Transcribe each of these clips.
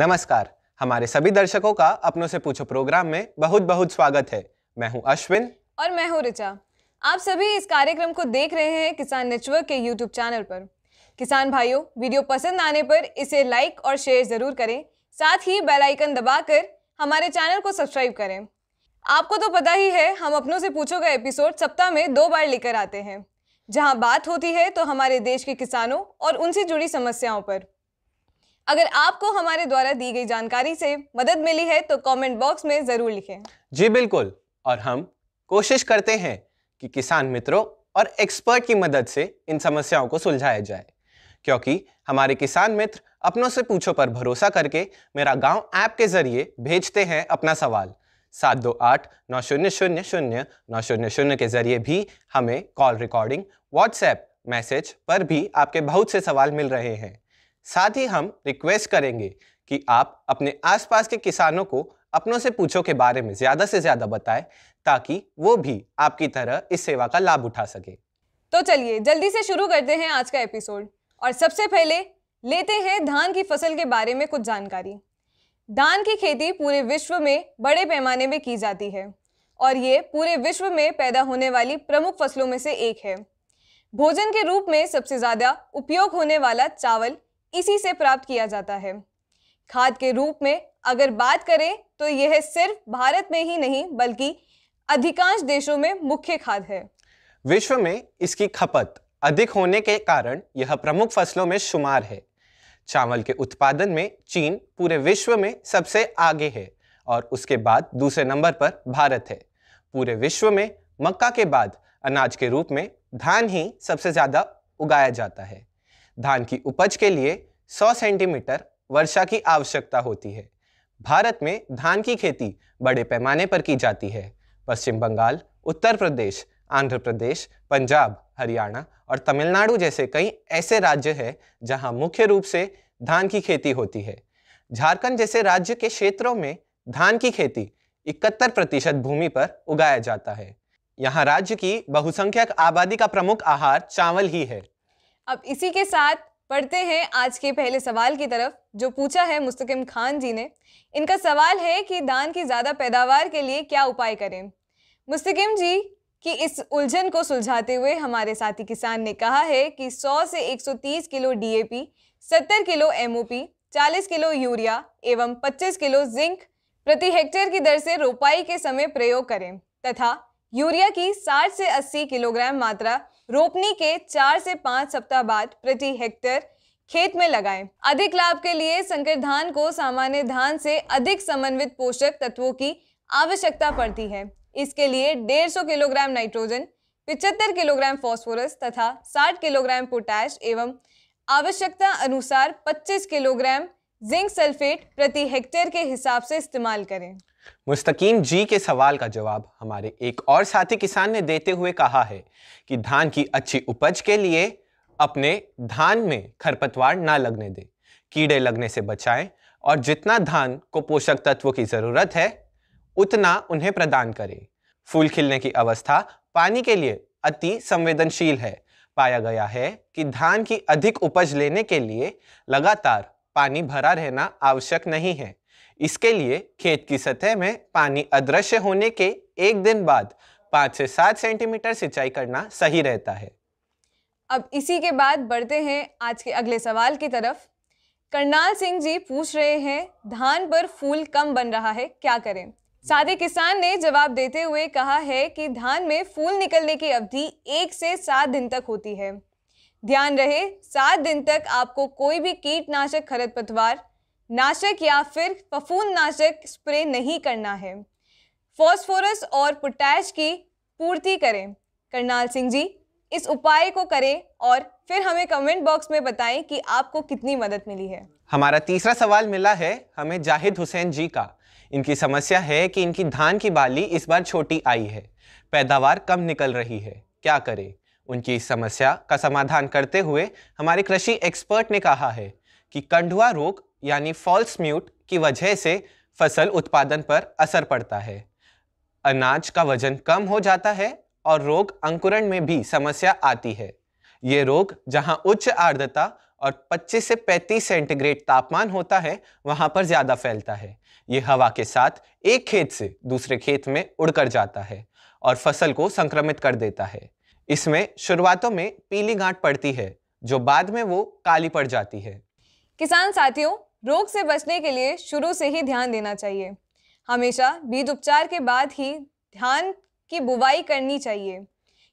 नमस्कार हमारे सभी दर्शकों का अपनों से पूछो प्रोग्राम में बहुत बहुत स्वागत है मैं हूं अश्विन और मैं हूं रिचा आप सभी इस कार्यक्रम को देख रहे हैं किसान नेटवर्क के यूट्यूब चैनल पर किसान भाइयों वीडियो पसंद आने पर इसे लाइक और शेयर जरूर करें साथ ही बेल आइकन दबाकर हमारे चैनल को सब्सक्राइब करें आपको तो पता ही है हम अपनों से पूछो का एपिसोड सप्ताह में दो बार लेकर आते हैं जहां बात होती है तो हमारे देश के किसानों और उनसे जुड़ी समस्याओं पर अगर आपको हमारे द्वारा दी गई जानकारी से मदद मिली है तो कमेंट बॉक्स में ज़रूर लिखें जी बिल्कुल और हम कोशिश करते हैं कि किसान मित्रों और एक्सपर्ट की मदद से इन समस्याओं को सुलझाया जाए क्योंकि हमारे किसान मित्र अपनों से पूछो पर भरोसा करके मेरा गांव ऐप के जरिए भेजते हैं अपना सवाल सात दो आठ नौ शून्य शून्य शून्य नौ शून्य शून्य के जरिए भी हमें कॉल रिकॉर्डिंग व्हाट्सएप मैसेज पर भी आपके बहुत से सवाल मिल रहे हैं साथ ही हम रिक्वेस्ट करेंगे कि आप अपने आसपास के किसानों को अपनों से पूछो के बारे में ज़्यादा से ज़्यादा बताएं ताकि वो भी आपकी तरह इस सेवा का लाभ उठा सके तो चलिए जल्दी से शुरू करते हैं आज का एपिसोड और सबसे पहले लेते हैं धान की फसल के बारे में कुछ जानकारी धान की खेती पूरे विश्व में बड़े पैमाने में की जाती है और ये पूरे विश्व में पैदा होने वाली प्रमुख फसलों में से एक है भोजन के रूप में सबसे ज़्यादा उपयोग होने वाला चावल इसी से प्राप्त किया जाता है खाद के रूप में अगर बात करें तो यह सिर्फ भारत में ही नहीं बल्कि अधिकांश देशों में मुख्य खाद है विश्व में इसकी खपत अधिक होने के कारण यह प्रमुख फसलों में शुमार है चावल के उत्पादन में चीन पूरे विश्व में सबसे आगे है और उसके बाद दूसरे नंबर पर भारत है पूरे विश्व में मक्का के बाद अनाज के रूप में धान ही सबसे ज़्यादा उगाया जाता है धान की उपज के लिए 100 सेंटीमीटर वर्षा की आवश्यकता होती है भारत में धान की खेती बड़े पैमाने पर की जाती है पश्चिम बंगाल उत्तर प्रदेश आंध्र प्रदेश पंजाब हरियाणा और तमिलनाडु जैसे कई ऐसे राज्य हैं जहां मुख्य रूप से धान की खेती होती है झारखंड जैसे राज्य के क्षेत्रों में धान की खेती इकहत्तर प्रतिशत भूमि पर उगाया जाता है यहाँ राज्य की बहुसंख्यक आबादी का प्रमुख आहार चावल ही है अब इसी के साथ पढ़ते हैं आज के पहले सवाल की तरफ जो पूछा है मुस्तकिम खान जी ने इनका सवाल है कि धान की ज़्यादा पैदावार के लिए क्या उपाय करें मुस्तकिम जी कि इस उलझन को सुलझाते हुए हमारे साथी किसान ने कहा है कि 100 से 130 kilo DAP, 70 kilo MOP, 40 kilo urea एवं 25 किलो जिंक प्रति हेक्टेयर की दर से रोपाई के समय प्रयोग करें तथा यूरिया की 60 से 80 किलोग्राम मात्रा रोपनी के चार से पाँच सप्ताह बाद प्रति हेक्टेयर खेत में लगाएं। अधिक लाभ के लिए संकर धान को सामान्य धान से अधिक समन्वित पोषक तत्वों की आवश्यकता पड़ती है इसके लिए 150 किलोग्राम नाइट्रोजन 75 किलोग्राम फास्फोरस तथा 60 किलोग्राम पोटैश एवं आवश्यकता अनुसार 25 किलोग्राम जिंक सल्फेट प्रति हेक्टेयर के हिसाब से इस्तेमाल करें मुस्तकीम जी के सवाल का जवाब हमारे एक और साथी किसान ने देते हुए कहा है कि धान की अच्छी उपज के लिए अपने धान में खरपतवार ना लगने दें कीड़े लगने से बचाएं और जितना धान को पोषक तत्वों की ज़रूरत है उतना उन्हें प्रदान करें फूल खिलने की अवस्था पानी के लिए अति संवेदनशील है पाया गया है कि धान की अधिक उपज लेने के लिए लगातार पानी भरा रहना आवश्यक नहीं है इसके लिए खेत की सतह में पानी अदृश्य होने के एक दिन बाद पाँच से सात सेंटीमीटर सिंचाई करना सही रहता है अब इसी के बाद बढ़ते हैं आज के अगले सवाल की तरफ करनाल सिंह जी पूछ रहे हैं धान पर फूल कम बन रहा है क्या करें सादे किसान ने जवाब देते हुए कहा है कि धान में फूल निकलने की अवधि एक से सात दिन तक होती है ध्यान रहे सात दिन तक आपको कोई भी कीटनाशक खरपतवार नाशक या फिर फफूंद नाशक स्प्रे नहीं करना है फॉस्फोरस और पोटैश की पूर्ति करें करनाल सिंह जी इस उपाय को करें और फिर हमें कमेंट बॉक्स में बताएं कि आपको कितनी मदद मिली है हमारा तीसरा सवाल मिला है हमें जाहिद हुसैन जी का इनकी समस्या है कि इनकी धान की बाली इस बार छोटी आई है पैदावार कम निकल रही है क्या करें उनकी इस समस्या का समाधान करते हुए हमारे कृषि एक्सपर्ट ने कहा है कि कंडुआ रोग यानी फॉल्स म्यूट की वजह से फसल उत्पादन पर असर पड़ता है अनाज का वजन कम हो जाता है और रोग अंकुरण में भी समस्या आती है ये रोग जहां उच्च आर्द्रता और 25 से 35 सेंटीग्रेड तापमान होता है वहां पर ज़्यादा फैलता है ये हवा के साथ एक खेत से दूसरे खेत में उड़कर जाता है और फसल को संक्रमित कर देता है इसमें शुरुआतों में पीली गांठ पड़ती है जो बाद में वो काली पड़ जाती है किसान साथियों रोग से बचने के लिए शुरू से ही ध्यान देना चाहिए हमेशा बीज उपचार के बाद ही ध्यान की बुवाई करनी चाहिए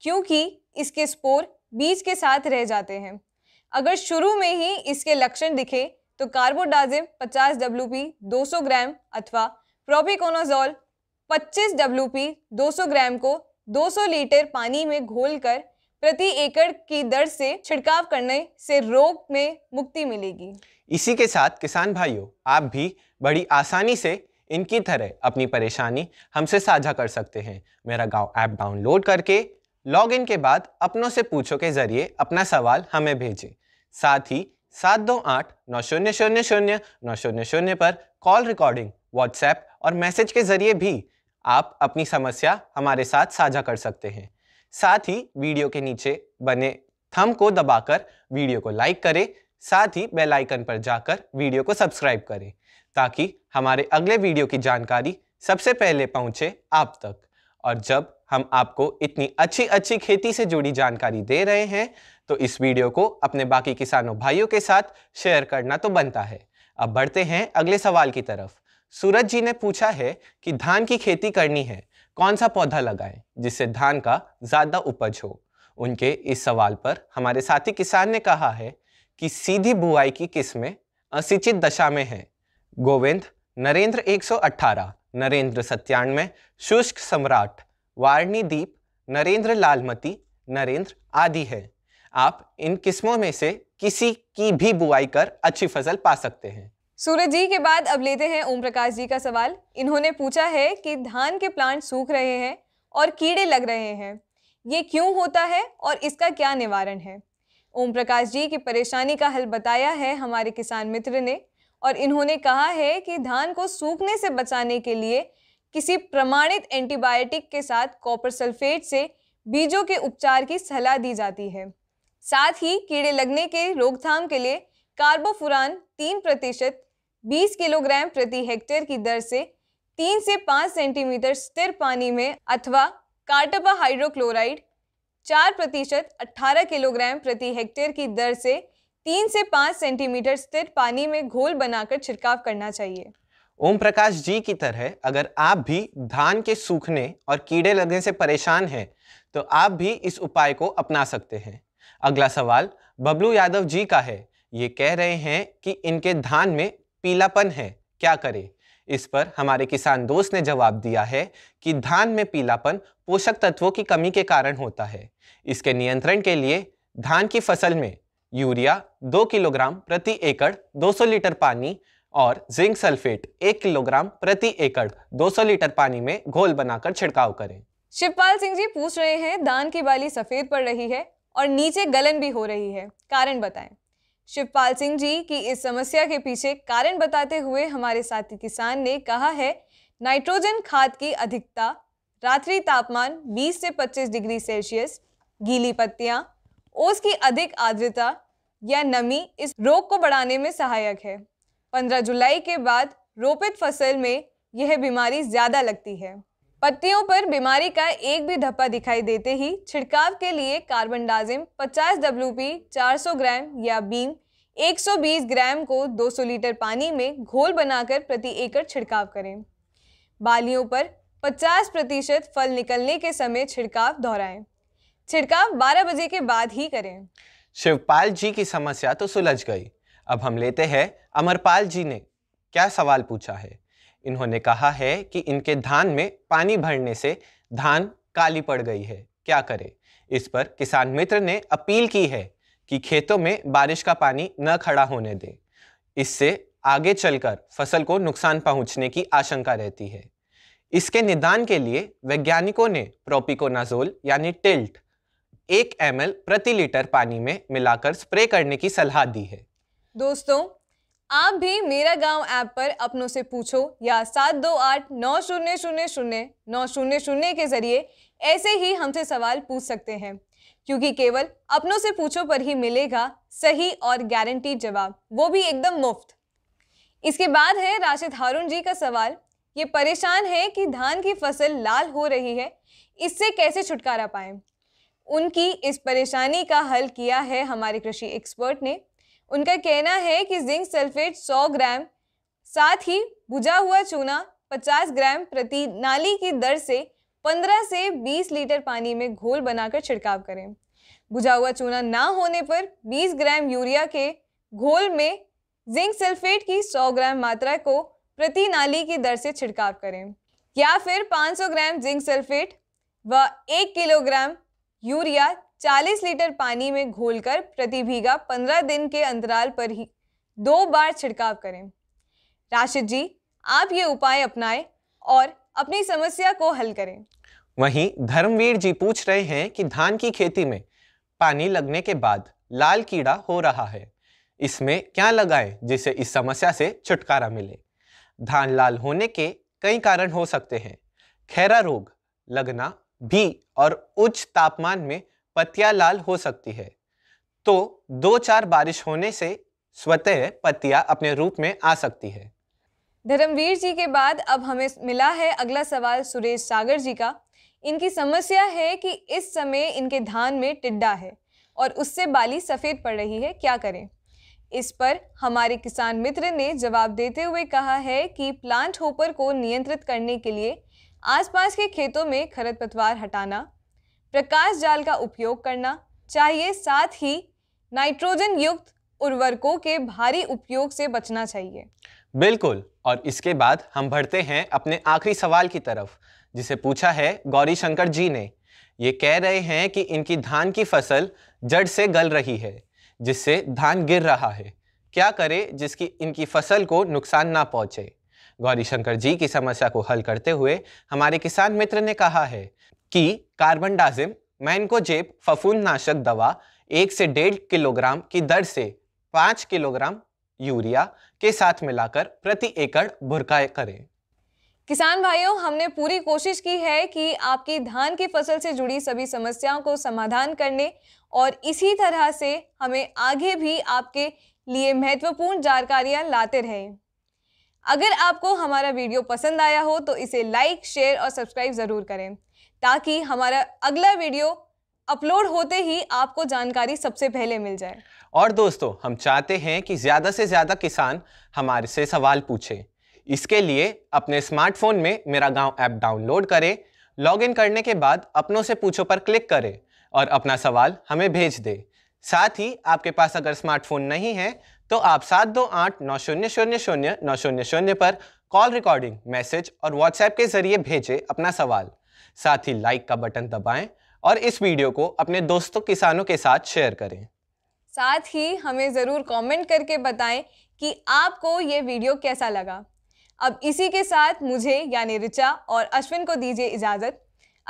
क्योंकि इसके स्पोर बीज के साथ रह जाते हैं अगर शुरू में ही इसके लक्षण दिखे तो कार्बोडाजिम 50 डब्ल्यू 200 ग्राम अथवा प्रोपिकोनाजोल 25 डब्ल्यू 200 ग्राम को 200 लीटर पानी में घोलकर प्रति एकड़ की दर से छिड़काव करने से रोग में मुक्ति मिलेगी इसी के साथ किसान भाइयों आप भी बड़ी आसानी से इनकी तरह अपनी परेशानी हमसे साझा कर सकते हैं मेरा गांव ऐप डाउनलोड करके लॉग इन के बाद अपनों से पूछो के जरिए अपना सवाल हमें भेजें साथ ही सात दो आठ नौ शून्य शून्य शून्य नौ शून्य शून्य पर कॉल रिकॉर्डिंग व्हाट्सएप और मैसेज के जरिए भी आप अपनी समस्या हमारे साथ साझा कर सकते हैं साथ ही वीडियो के नीचे बने थम को दबाकर वीडियो को लाइक करें साथ ही बेल आइकन पर जाकर वीडियो को सब्सक्राइब करें ताकि हमारे अगले वीडियो की जानकारी सबसे पहले पहुंचे आप तक और जब हम आपको इतनी अच्छी अच्छी खेती से जुड़ी जानकारी दे रहे हैं तो इस वीडियो को अपने बाकी किसानों भाइयों के साथ शेयर करना तो बनता है अब बढ़ते हैं अगले सवाल की तरफ सूरज जी ने पूछा है कि धान की खेती करनी है कौन सा पौधा लगाएं जिससे धान का ज़्यादा उपज हो उनके इस सवाल पर हमारे साथी किसान ने कहा है कि सीधी बुआई की किस्में असिंचित दशा में है गोविंद नरेंद्र 118 नरेंद्र सत्यानवे शुष्क सम्राट वारणी दीप नरेंद्र लालमती नरेंद्र आदि है आप इन किस्मों में से किसी की भी बुआई कर अच्छी फसल पा सकते हैं सूरज जी के बाद अब लेते हैं ओम प्रकाश जी का सवाल इन्होंने पूछा है कि धान के प्लांट सूख रहे हैं और कीड़े लग रहे हैं ये क्यों होता है और इसका क्या निवारण है ओम प्रकाश जी की परेशानी का हल बताया है हमारे किसान मित्र ने और इन्होंने कहा है कि धान को सूखने से बचाने के लिए किसी प्रमाणित एंटीबायोटिक के साथ कॉपर सल्फेट से बीजों के उपचार की सलाह दी जाती है साथ ही कीड़े लगने के रोकथाम के लिए कार्बोफुरान तीन प्रतिशत 20 किलोग्राम प्रति हेक्टेयर की दर से 3 से 5 सेंटीमीटर स्थिर पानी में अथवा कार्टबा हाइड्रोक्लोराइड 4 प्रतिशत अट्ठारह किलोग्राम प्रति हेक्टेयर की दर से 3 से 5 सेंटीमीटर स्थिर पानी में घोल बनाकर छिड़काव करना चाहिए ओम प्रकाश जी की तरह अगर आप भी धान के सूखने और कीड़े लगने से परेशान हैं तो आप भी इस उपाय को अपना सकते हैं अगला सवाल बबलू यादव जी का है ये कह रहे हैं कि इनके धान में पीलापन है क्या करें इस पर हमारे किसान दोस्त ने जवाब दिया है कि धान में पीलापन पोषक तत्वों की कमी के कारण होता है इसके नियंत्रण के लिए धान की फसल में यूरिया दो किलोग्राम प्रति एकड़ 200 लीटर पानी और जिंक सल्फेट एक किलोग्राम प्रति एकड़ 200 लीटर पानी में घोल बनाकर छिड़काव करें शिवपाल सिंह जी पूछ रहे हैं धान की बाली सफेद पड़ रही है और नीचे गलन भी हो रही है कारण बताएं शिवपाल सिंह जी की इस समस्या के पीछे कारण बताते हुए हमारे साथी किसान ने कहा है नाइट्रोजन खाद की अधिकता रात्रि तापमान 20 से 25 डिग्री सेल्सियस गीली पत्तियां, ओस की अधिक आर्द्रता या नमी इस रोग को बढ़ाने में सहायक है 15 जुलाई के बाद रोपित फसल में यह बीमारी ज़्यादा लगती है पत्तियों पर बीमारी का एक भी धब्बा दिखाई देते ही छिड़काव के लिए कार्बन डाजिम 50 चार 400 ग्राम या बीम 120 ग्राम को 200 लीटर पानी में घोल बनाकर प्रति एकड़ छिड़काव करें बालियों पर 50 प्रतिशत फल निकलने के समय छिड़काव दोहराएं छिड़काव 12 बजे के बाद ही करें शिवपाल जी की समस्या तो सुलझ गई अब हम लेते हैं अमरपाल जी ने क्या सवाल पूछा है इन्होंने कहा है कि इनके धान में पानी भरने से धान काली पड़ गई है क्या करें इस पर किसान मित्र ने अपील की है कि खेतों में बारिश का पानी न खड़ा होने दें इससे आगे चलकर फसल को नुकसान पहुंचने की आशंका रहती है इसके निदान के लिए वैज्ञानिकों ने प्रोपिकोनाजोल यानी टिल्ट एक एम प्रति लीटर पानी में मिलाकर स्प्रे करने की सलाह दी है दोस्तों आप भी मेरा गांव ऐप पर अपनों से पूछो या सात दो आठ नौ शून्य शून्य शून्य नौ शून्य शून्य के जरिए ऐसे ही हमसे सवाल पूछ सकते हैं क्योंकि केवल अपनों से पूछो पर ही मिलेगा सही और गारंटी जवाब वो भी एकदम मुफ्त इसके बाद है राशिद हारून जी का सवाल ये परेशान है कि धान की फसल लाल हो रही है इससे कैसे छुटकारा पाएं उनकी इस परेशानी का हल किया है हमारे कृषि एक्सपर्ट ने उनका कहना है कि जिंक सल्फेट 100 ग्राम साथ ही बुझा हुआ चूना 50 ग्राम प्रति नाली की दर से 15 से 20 लीटर पानी में घोल बनाकर छिड़काव करें बुझा हुआ चूना ना होने पर 20 ग्राम यूरिया के घोल में जिंक सल्फेट की 100 ग्राम मात्रा को प्रति नाली की दर से छिड़काव करें या फिर 500 ग्राम जिंक सल्फेट व 1 किलोग्राम यूरिया 40 लीटर पानी में घोलकर प्रति भीगा 15 दिन के अंतराल पर ही दो बार छिड़काव करें राशिद जी आप ये उपाय अपनाएं और अपनी समस्या को हल करें वहीं धर्मवीर जी पूछ रहे हैं कि धान की खेती में पानी लगने के बाद लाल कीड़ा हो रहा है इसमें क्या लगाएं जिसे इस समस्या से छुटकारा मिले धान लाल होने के कई कारण हो सकते हैं खैरा रोग लगना भी और उच्च तापमान में पतिया लाल हो सकती है तो दो चार बारिश होने से स्वतः पतिया अपने रूप में आ सकती है धर्मवीर जी के बाद अब हमें मिला है अगला सवाल सुरेश सागर जी का इनकी समस्या है कि इस समय इनके धान में टिड्डा है और उससे बाली सफ़ेद पड़ रही है क्या करें इस पर हमारे किसान मित्र ने जवाब देते हुए कहा है कि प्लांट होपर को नियंत्रित करने के लिए आसपास के खेतों में खरत हटाना प्रकाश जाल का उपयोग करना चाहिए साथ ही नाइट्रोजन युक्त उर्वरकों के भारी उपयोग से बचना चाहिए बिल्कुल और इसके बाद हम बढ़ते हैं अपने आखिरी सवाल की तरफ जिसे पूछा है गौरी शंकर जी ने ये कह रहे हैं कि इनकी धान की फसल जड़ से गल रही है जिससे धान गिर रहा है क्या करें जिसकी इनकी फसल को नुकसान ना पहुंचे गौरी शंकर जी की समस्या को हल करते हुए हमारे किसान मित्र ने कहा है कि डाजिम मैनकोजेब नाशक दवा एक से डेढ़ किलोग्राम की दर से पाँच किलोग्राम यूरिया के साथ मिलाकर प्रति एकड़ भुरकाय करें किसान भाइयों हमने पूरी कोशिश की है कि आपकी धान की फसल से जुड़ी सभी समस्याओं को समाधान करने और इसी तरह से हमें आगे भी आपके लिए महत्वपूर्ण जानकारियां लाते रहें अगर आपको हमारा वीडियो पसंद आया हो तो इसे लाइक शेयर और सब्सक्राइब ज़रूर करें ताकि हमारा अगला वीडियो अपलोड होते ही आपको जानकारी सबसे पहले मिल जाए और दोस्तों हम चाहते हैं कि ज़्यादा से ज़्यादा किसान हमारे से सवाल पूछे इसके लिए अपने स्मार्टफोन में मेरा गांव ऐप डाउनलोड करें लॉगिन करने के बाद अपनों से पूछो पर क्लिक करें और अपना सवाल हमें भेज दे साथ ही आपके पास अगर स्मार्टफोन नहीं है तो आप सात दो आठ नौ शून्य शून्य शून्य नौ शून्य शून्य पर कॉल रिकॉर्डिंग मैसेज और व्हाट्सएप के जरिए भेजें अपना सवाल साथ ही लाइक का बटन दबाएं और इस वीडियो को अपने दोस्तों किसानों के साथ शेयर करें साथ ही हमें ज़रूर कमेंट करके बताएं कि आपको ये वीडियो कैसा लगा अब इसी के साथ मुझे यानी ऋचा और अश्विन को दीजिए इजाज़त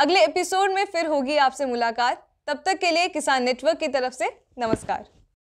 अगले एपिसोड में फिर होगी आपसे मुलाकात तब तक के लिए किसान नेटवर्क की तरफ से नमस्कार